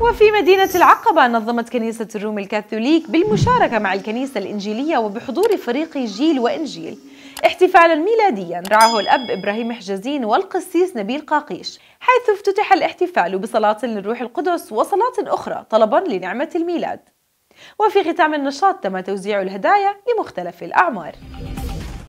وفي مدينة العقبة نظمت كنيسة الروم الكاثوليك بالمشاركة مع الكنيسة الإنجيلية وبحضور فريق جيل وإنجيل احتفالا ميلاديا رعاه الأب إبراهيم حجازين والقسيس نبيل قاقيش حيث افتتح الاحتفال بصلاة للروح القدس وصلاة أخرى طلبا لنعمة الميلاد وفي ختام النشاط تم توزيع الهدايا لمختلف الأعمار